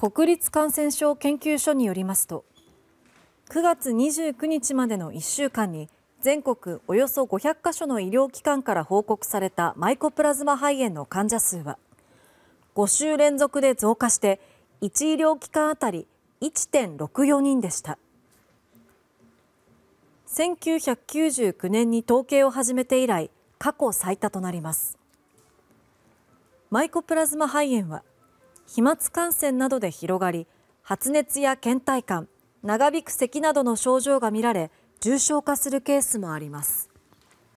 国立感染症研究所によりますと9月29日までの1週間に全国およそ500か所の医療機関から報告されたマイコプラズマ肺炎の患者数は5週連続で増加して1医療機関あたり1.64人でした1999年に統計を始めて以来過去最多となりますマイコプラズマ肺炎は飛沫感染などで広がり発熱や倦怠感長引く咳などの症状が見られ重症化するケースもあります。